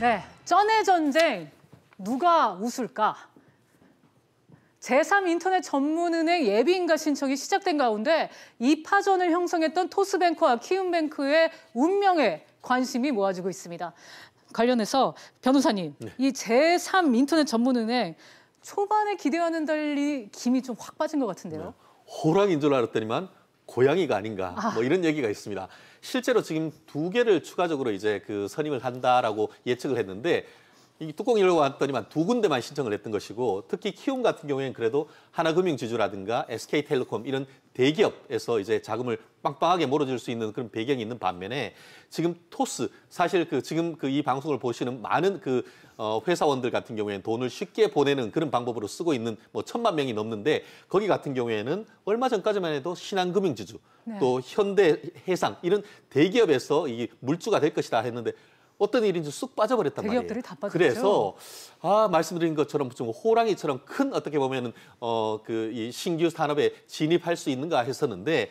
네, 쩐의 전쟁 누가 웃을까? 제3인터넷 전문은행 예비인가 신청이 시작된 가운데 이 파전을 형성했던 토스뱅크와 키움뱅크의 운명에 관심이 모아지고 있습니다. 관련해서 변호사님, 네. 이 제3인터넷 전문은행 초반에 기대와는 달리 김이 좀 확 빠진 것 같은데요? 네. 호랑인 줄 알았더니만 고양이가 아닌가 아. 뭐 이런 얘기가 있습니다. 실제로 지금 두 개를 추가적으로 이제 그 선임을 한다라고 예측을 했는데 이 뚜껑 열어봤더니만 두 군데만 신청을 했던 것이고 특히 키움 같은 경우에는 그래도 하나금융지주라든가 SK텔레콤 이런 대기업에서 이제 자금을 빵빵하게 몰아줄 수 있는 그런 배경이 있는 반면에 지금 토스 사실 그 지금 그 이 방송을 보시는 많은 그 어, 회사원들 같은 경우에는 돈을 쉽게 보내는 그런 방법으로 쓰고 있는 뭐 천만 명이 넘는데 거기 같은 경우에는 얼마 전까지만 해도 신한금융지주 네. 또 현대해상 이런 대기업에서 이 물주가 될 것이다 했는데 어떤 일인지 쑥 빠져버렸단 대기업들이 말이에요. 다 빠졌죠. 그래서 아 말씀드린 것처럼 좀 호랑이처럼 큰 어떻게 보면은 어그이 신규 산업에 진입할 수 있는가 했었는데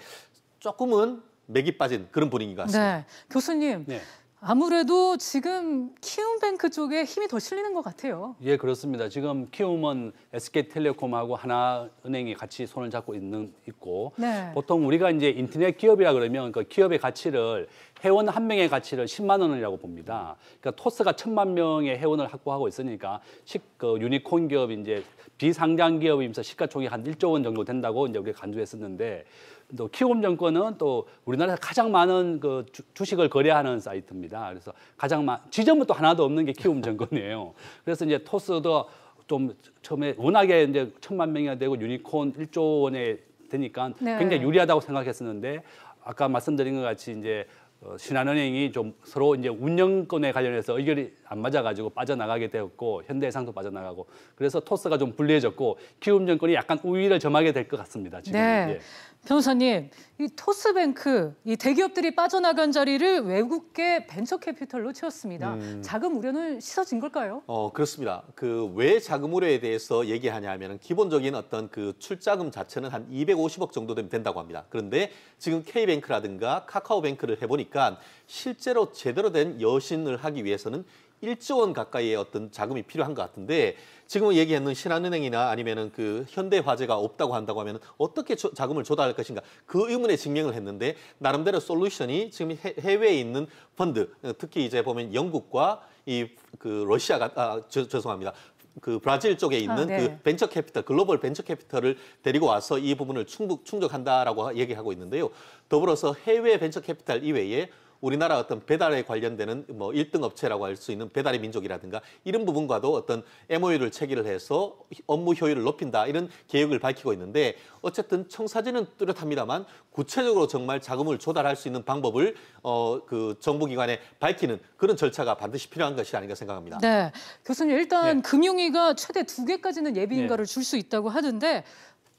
조금은 맥이 빠진 그런 분위기 같습니다. 네, 교수님. 네. 아무래도 지금 키움뱅크 쪽에 힘이 더 실리는 것 같아요. 예, 그렇습니다. 지금 키움은 SK텔레콤하고 하나은행이 같이 손을 잡고 있는 있고 네. 보통 우리가 이제 인터넷 기업이라 그러면 그 기업의 가치를 회원 한 명의 가치를 10만 원이라고 봅니다. 그러니까 토스가 천만 명의 회원을 확보하고 있으니까 식그 유니콘 기업 이제 비상장 기업이면서 시가총액 한 1조 원 정도 된다고 이제 우리가 간주했었는데 또 키움 증권은 또 우리나라에서 가장 많은 그 주, 식을 거래하는 사이트입니다. 그래서 가장 많 지점은 또 하나도 없는 게 키움 증권이에요. 그래서 이제 토스도 좀 처음에 워낙에 이제 천만 명이 되고 유니콘 1조 원에 되니까 네. 굉장히 유리하다고 생각했었는데 아까 말씀드린 것 같이 이제 어, 신한은행이 좀 서로 이제 운영권에 관련해서 의견이 안 맞아가지고 빠져나가게 되었고 현대해상도 빠져나가고 그래서 토스가 좀 불리해졌고 키움증권이 약간 우위를 점하게 될 것 같습니다. 지금. 네. 예. 변호사님, 이 토스뱅크, 이 대기업들이 빠져나간 자리를 외국계 벤처 캐피털로 채웠습니다. 음. 자금 우려는 씻어진 걸까요? 어, 그렇습니다. 그 왜 자금 우려에 대해서 얘기하냐면 하 기본적인 어떤 그 출자금 자체는 한 250억 정도 되면 된다고 합니다. 그런데 지금 K뱅크라든가 카카오뱅크를 해보니까 실제로 제대로 된 여신을 하기 위해서는 1조 원 가까이의 어떤 자금이 필요한 것 같은데 지금 얘기했는 신한은행이나 아니면은 그 현대화재가 없다고 한다고 하면 어떻게 조, 자금을 조달할 것인가 그 의문에 직면을 했는데 나름대로 솔루션이 지금 해, 외에 있는 펀드 특히 이제 보면 영국과 이 그 러시아가 아 저, 죄송합니다 그 브라질 쪽에 아, 있는 아, 네. 그 벤처 캐피털, 글로벌 벤처 캐피털을 데리고 와서 이 부분을 충북, 충족한다라고 얘기하고 있는데요. 더불어서 해외 벤처 캐피털 이외에 우리나라 어떤 배달에 관련되는 뭐 1등 업체라고 할 수 있는 배달의 민족이라든가 이런 부분과도 어떤 MOU를 체결을 해서 업무 효율을 높인다 이런 계획을 밝히고 있는데 어쨌든 청사진은 뚜렷합니다만 구체적으로 정말 자금을 조달할 수 있는 방법을 어, 그 정부기관에 밝히는 그런 절차가 반드시 필요한 것이 아닌가 생각합니다. 네, 교수님 일단 네. 금융위가 최대 두 개까지는 예비인가를 네. 줄수 있다고 하던데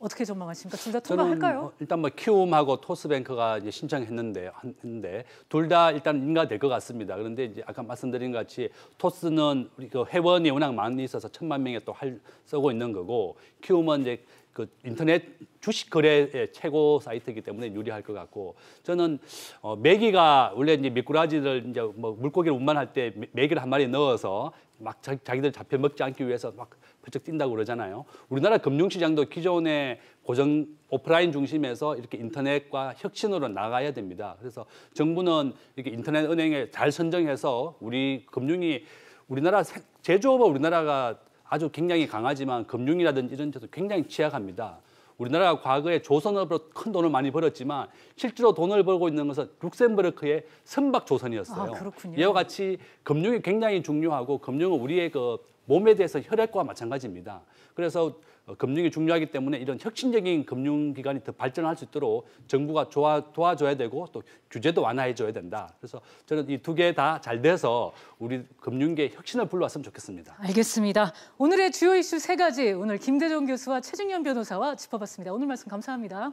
어떻게 전망하십니까? 둘다 통과할까요? 뭐 일단 뭐 키움하고 토스뱅크가 이제 신청했는데 했는데 둘 다 일단 인가될 것 같습니다. 그런데 이제 아까 말씀드린 같이 토스는 우리 그 회원이 워낙 많이 있어서 천만 명에 또할 쓰고 있는 거고 키움은 이제 그 인터넷 주식 거래 의 최고 사이트이기 때문에 유리할 것 같고 저는 어, 메기가 원래 이제 미꾸라지를 이제 뭐 물고기를 운반할 때 메기를 한 마리 넣어서 막 자, 기들 잡혀 먹지 않기 위해서 막 번쩍 뛴다고 그러잖아요. 우리나라 금융시장도 기존의 고정 오프라인 중심에서 이렇게 인터넷과 혁신으로 나가야 됩니다. 그래서 정부는 이렇게 인터넷 은행에 잘 선정해서 우리 금융이 우리나라 제조업은 우리나라가 아주 굉장히 강하지만 금융이라든지 이런 데서 굉장히 취약합니다. 우리나라가 과거에 조선업으로 큰 돈을 많이 벌었지만 실제로 돈을 벌고 있는 것은 룩셈부르크의 선박조선이었어요. 아, 이와 같이 금융이 굉장히 중요하고 금융은 우리의 그 몸에 대해서 혈액과 마찬가지입니다. 그래서 어, 금융이 중요하기 때문에 이런 혁신적인 금융기관이 더 발전할 수 있도록 정부가 도와, 도와줘야 되고 또 규제도 완화해줘야 된다. 그래서 저는 이 두 개 다 잘 돼서 우리 금융계 혁신을 불러왔으면 좋겠습니다. 알겠습니다. 오늘의 주요 이슈 세 가지 오늘 김대종 교수와 최중현 변호사와 짚어봤습니다. 오늘 말씀 감사합니다.